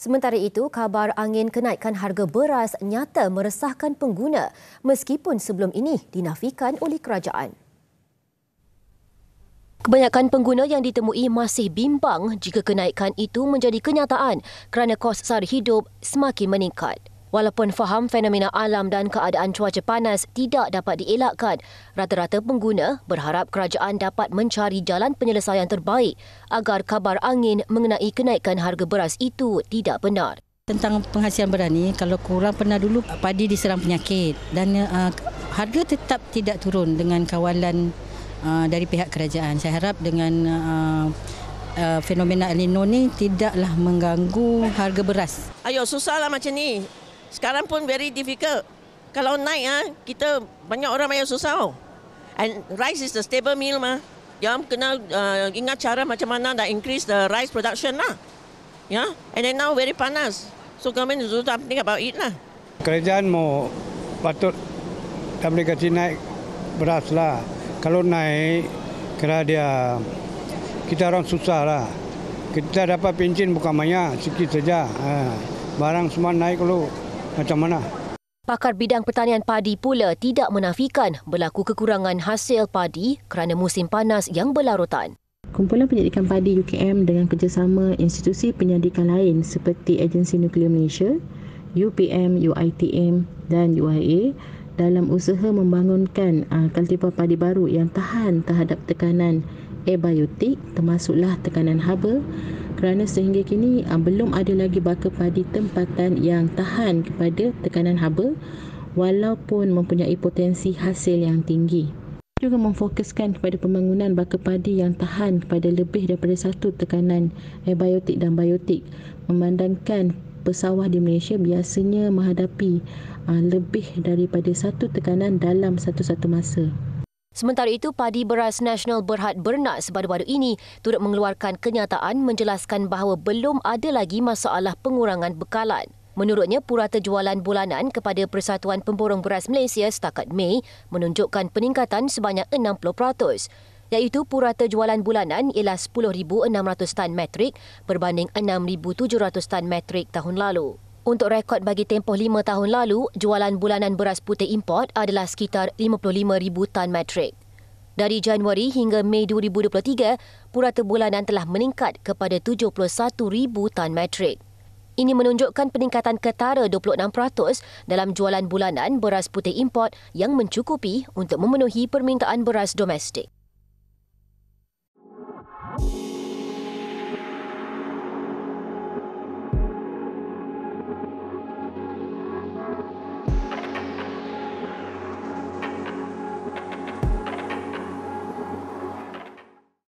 Sementara itu, kabar angin kenaikan harga beras nyata meresahkan pengguna meskipun sebelum ini dinafikan oleh kerajaan. Kebanyakan pengguna yang ditemui masih bimbang jika kenaikan itu menjadi kenyataan kerana kos sara hidup semakin meningkat. Walaupun faham fenomena alam dan keadaan cuaca panas tidak dapat dielakkan, rata-rata pengguna berharap kerajaan dapat mencari jalan penyelesaian terbaik agar kabar angin mengenai kenaikan harga beras itu tidak benar. Tentang penghasilan beras ini, kalau kurang pernah dulu padi diserang penyakit dan uh, harga tetap tidak turun dengan kawalan uh, dari pihak kerajaan. Saya harap dengan uh, Uh, fenomena El Nino ni tidaklah mengganggu harga beras. Ayo susahlah macam ni sekarang pun very difficult. Kalau naik ah, kita banyak orang bayar susah. And rice is the stable meal mah. Yang kena uh, ingat cara macam mana nak increase the rice production lah. Ya, yeah? and then now very panas. So government do something about it lah. Kerajaan mau patut tak boleh kasi naik beras lah. Kalau naik, kena dia, kita orang susah lah. Kita dapat pencin bukan banyak, sikit saja. Ha. Barang semua naik kalau macam mana. Pakar bidang pertanian padi pula tidak menafikan berlaku kekurangan hasil padi kerana musim panas yang berlarutan. Kumpulan Penyedikan Padi UKM dengan kerjasama institusi penyedikan lain seperti Agensi Nuklear Malaysia, UPM, UITM dan UIA dalam usaha membangunkan ah, kultivar padi baru yang tahan terhadap tekanan abiotik termasuklah tekanan haba kerana sehingga kini uh, belum ada lagi bakar padi tempatan yang tahan kepada tekanan haba walaupun mempunyai potensi hasil yang tinggi juga memfokuskan kepada pembangunan bakar padi yang tahan kepada lebih daripada satu tekanan abiotik dan biotik memandangkan pesawah di Malaysia biasanya menghadapi ah, lebih daripada satu tekanan dalam satu-satu masa Sementara itu, Padi Beras Nasional Berhad Bernak sebaru-baru ini turut mengeluarkan kenyataan menjelaskan bahawa belum ada lagi masalah pengurangan bekalan. Menurutnya, purata jualan bulanan kepada Persatuan Pemborong Beras Malaysia setakat Mei menunjukkan peningkatan sebanyak 60%, iaitu purata jualan bulanan ialah 10,600 tan metrik berbanding 6,700 tan metrik tahun lalu. Untuk rekod bagi tempoh lima tahun lalu, jualan bulanan beras putih import adalah sekitar 55,000 tan metrik. Dari Januari hingga Mei 2023, purata bulanan telah meningkat kepada 71,000 tan metrik. Ini menunjukkan peningkatan ketara 26% dalam jualan bulanan beras putih import yang mencukupi untuk memenuhi permintaan beras domestik.